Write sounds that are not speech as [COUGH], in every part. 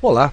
Olá,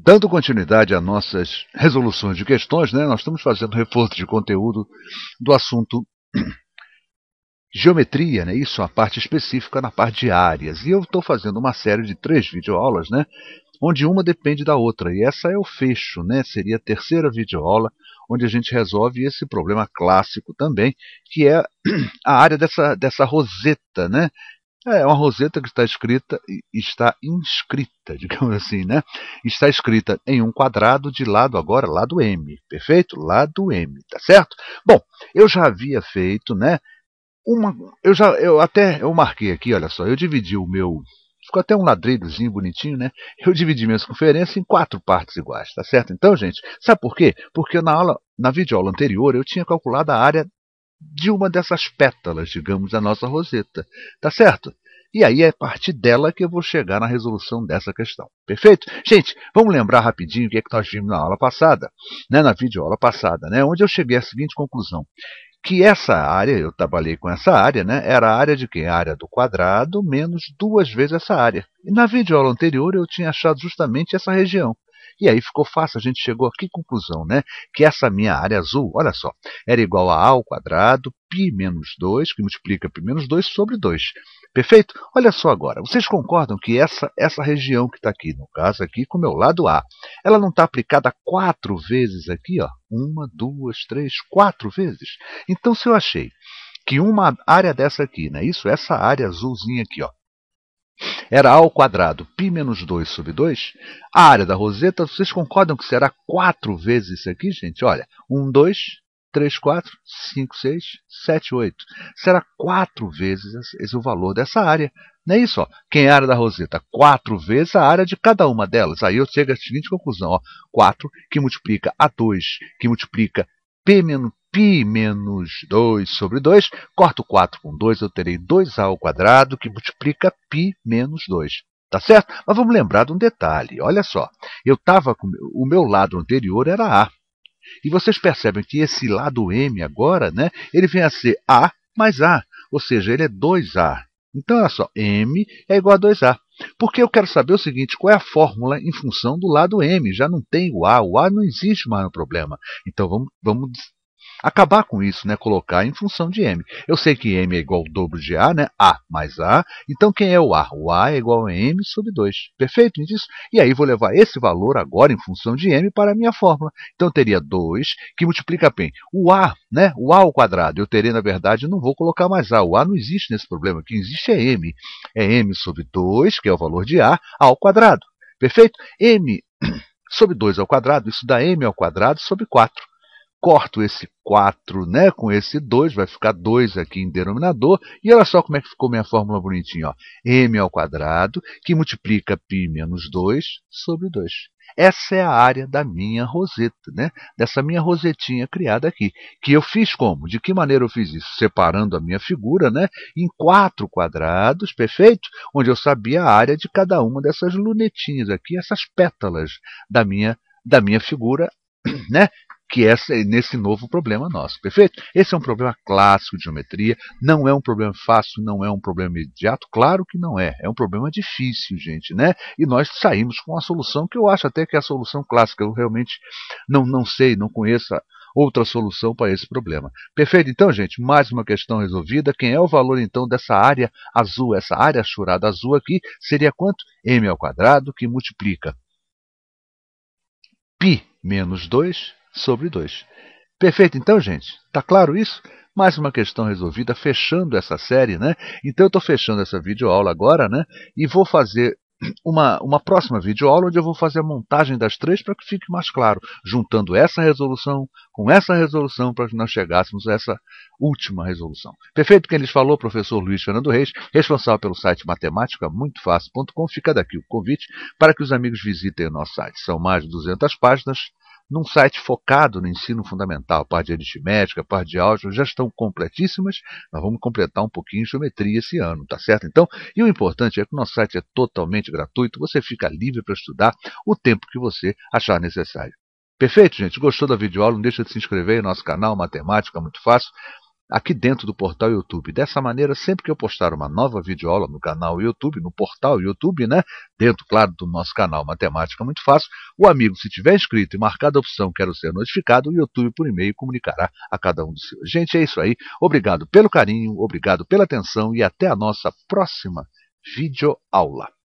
Dando continuidade às nossas resoluções de questões, né, nós estamos fazendo reforço de conteúdo do assunto geometria, né, isso é uma parte específica na parte de áreas. E eu estou fazendo uma série de três videoaulas, né, onde uma depende da outra. E essa é o fecho, né, seria a terceira videoaula, onde a gente resolve esse problema clássico também, que é [CLEARS THROAT] a área dessa, dessa roseta, né, é, é uma roseta que está escrita, está inscrita, [LAUGHS] digamos assim, né? Está escrita em um quadrado de lado agora, lado M, perfeito? Lado M, tá certo? Bom, eu já havia feito, né? Uma, eu já, eu até, eu marquei aqui, olha só, eu dividi o meu, ficou até um ladrilhozinho bonitinho, né? Eu dividi minha circunferência em quatro partes iguais, tá certo? Então, gente, sabe por quê? Porque na aula, na videoaula anterior, eu tinha calculado a área de uma dessas pétalas, digamos, da nossa roseta. Tá certo? E aí é a partir dela que eu vou chegar na resolução dessa questão. Perfeito? Gente, vamos lembrar rapidinho o que é que nós vimos na aula passada, né, na videoaula passada, né, onde eu cheguei à seguinte conclusão. Que essa área, eu trabalhei com essa área, né, era a área de quem? A área do quadrado menos duas vezes essa área. E na videoaula anterior eu tinha achado justamente essa região. E aí ficou fácil, a gente chegou a que conclusão, né? Que essa minha área azul, olha só, era igual a A ao quadrado, π menos 2, que multiplica π menos 2 sobre 2. Perfeito? Olha só agora, vocês concordam que essa, essa região que está aqui, no caso aqui com é o meu lado A, ela não está aplicada quatro vezes aqui? ó? Uma, duas, três, quatro vezes. Então, se eu achei que uma área dessa aqui, né? Isso, essa área azulzinha aqui, ó, era a ao quadrado π menos 2 sobre 2, a área da roseta, vocês concordam que será 4 vezes isso aqui, gente? Olha, 1, 2, 3, 4, 5, 6, 7, 8. Será 4 vezes esse é o valor dessa área. Não é isso? Ó. Quem é a área da roseta? 4 vezes a área de cada uma delas. Aí eu chego à seguinte conclusão. Ó. 4 que multiplica a 2, que multiplica P menos π menos 2 sobre 2, corto 4 com 2, eu terei 2a ao quadrado que multiplica π menos 2. Tá certo? Mas vamos lembrar de um detalhe. Olha só, eu tava com, o meu lado anterior era A. E vocês percebem que esse lado M agora, né, ele vem a ser A mais A, ou seja, ele é 2A. Então, olha só, M é igual a 2A. Porque eu quero saber o seguinte, qual é a fórmula em função do lado M? Já não tem o A, o A não existe mais no problema. Então, vamos, vamos acabar com isso, né? colocar em função de m. Eu sei que m é igual ao dobro de a, né? a mais a. Então, quem é o a? O a é igual a m sobre 2. Perfeito? Isso? E aí, vou levar esse valor agora em função de m para a minha fórmula. Então, teria 2 que multiplica bem. O a, né? o a ao quadrado, eu terei, na verdade, não vou colocar mais a. O a não existe nesse problema. O que existe é m. É m sobre 2, que é o valor de a, ao quadrado. Perfeito? m [CLEARS THROAT] sobre 2 ao quadrado, isso dá m ao quadrado sobre 4 corto esse 4 né, com esse 2, vai ficar 2 aqui em denominador, e olha só como é que ficou minha fórmula bonitinha. Ó. m ao quadrado, que multiplica π menos 2 sobre 2. Essa é a área da minha roseta, né? dessa minha rosetinha criada aqui. Que eu fiz como? De que maneira eu fiz isso? Separando a minha figura né? em quatro quadrados, perfeito? Onde eu sabia a área de cada uma dessas lunetinhas aqui, essas pétalas da minha, da minha figura né? que é nesse novo problema nosso, perfeito? Esse é um problema clássico de geometria, não é um problema fácil, não é um problema imediato, claro que não é, é um problema difícil, gente, né? E nós saímos com a solução que eu acho até que é a solução clássica, eu realmente não, não sei, não conheço outra solução para esse problema. Perfeito? Então, gente, mais uma questão resolvida. Quem é o valor, então, dessa área azul? Essa área churada azul aqui seria quanto? m ao quadrado que multiplica π menos 2 sobre 2. Perfeito, então, gente? Tá claro isso? Mais uma questão resolvida, fechando essa série, né? Então eu estou fechando essa videoaula agora, né? E vou fazer uma, uma próxima videoaula onde eu vou fazer a montagem das três para que fique mais claro, juntando essa resolução com essa resolução para que nós chegássemos a essa última resolução. Perfeito quem lhes falou, professor Luiz Fernando Reis, responsável pelo site matemática.muito fácil.com. Fica daqui o convite para que os amigos visitem o nosso site. São mais de 200 páginas num site focado no ensino fundamental, parte de aritmética, parte de álgebra, já estão completíssimas. Nós vamos completar um pouquinho de geometria esse ano, tá certo? Então, e o importante é que o nosso site é totalmente gratuito, você fica livre para estudar o tempo que você achar necessário. Perfeito, gente? Gostou da videoaula? Não deixa de se inscrever no nosso canal Matemática Muito Fácil aqui dentro do portal YouTube. Dessa maneira, sempre que eu postar uma nova videoaula no canal YouTube, no portal YouTube, né, dentro, claro, do nosso canal Matemática Muito Fácil, o amigo, se tiver inscrito e marcado a opção Quero Ser Notificado, o YouTube por e-mail comunicará a cada um dos seus. Gente, é isso aí. Obrigado pelo carinho, obrigado pela atenção e até a nossa próxima videoaula.